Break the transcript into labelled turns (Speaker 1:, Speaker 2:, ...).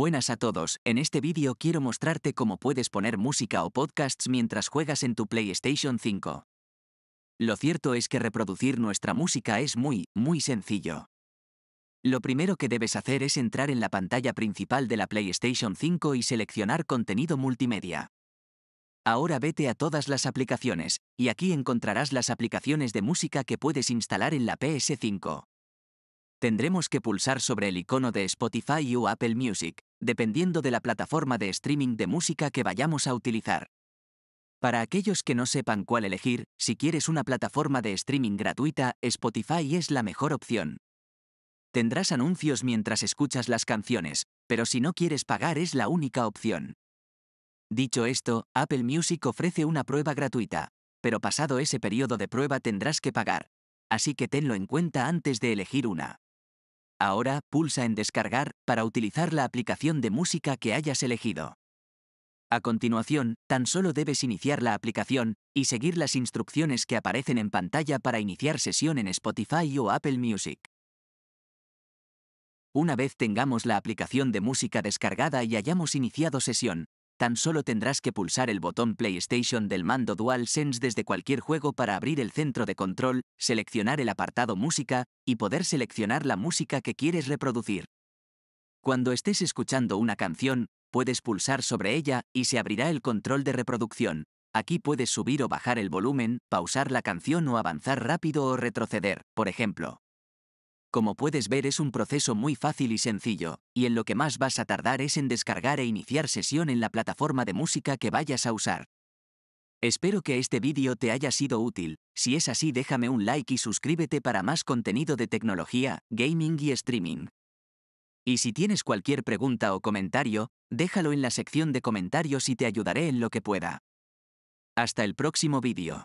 Speaker 1: Buenas a todos, en este vídeo quiero mostrarte cómo puedes poner música o podcasts mientras juegas en tu PlayStation 5. Lo cierto es que reproducir nuestra música es muy, muy sencillo. Lo primero que debes hacer es entrar en la pantalla principal de la PlayStation 5 y seleccionar contenido multimedia. Ahora vete a todas las aplicaciones, y aquí encontrarás las aplicaciones de música que puedes instalar en la PS5 tendremos que pulsar sobre el icono de Spotify o Apple Music, dependiendo de la plataforma de streaming de música que vayamos a utilizar. Para aquellos que no sepan cuál elegir, si quieres una plataforma de streaming gratuita, Spotify es la mejor opción. Tendrás anuncios mientras escuchas las canciones, pero si no quieres pagar es la única opción. Dicho esto, Apple Music ofrece una prueba gratuita, pero pasado ese periodo de prueba tendrás que pagar. Así que tenlo en cuenta antes de elegir una. Ahora, pulsa en Descargar para utilizar la aplicación de música que hayas elegido. A continuación, tan solo debes iniciar la aplicación y seguir las instrucciones que aparecen en pantalla para iniciar sesión en Spotify o Apple Music. Una vez tengamos la aplicación de música descargada y hayamos iniciado sesión, tan solo tendrás que pulsar el botón PlayStation del mando DualSense desde cualquier juego para abrir el centro de control, seleccionar el apartado Música, y poder seleccionar la música que quieres reproducir. Cuando estés escuchando una canción, puedes pulsar sobre ella, y se abrirá el control de reproducción. Aquí puedes subir o bajar el volumen, pausar la canción o avanzar rápido o retroceder, por ejemplo. Como puedes ver es un proceso muy fácil y sencillo, y en lo que más vas a tardar es en descargar e iniciar sesión en la plataforma de música que vayas a usar. Espero que este vídeo te haya sido útil, si es así déjame un like y suscríbete para más contenido de tecnología, gaming y streaming. Y si tienes cualquier pregunta o comentario, déjalo en la sección de comentarios y te ayudaré en lo que pueda. Hasta el próximo vídeo.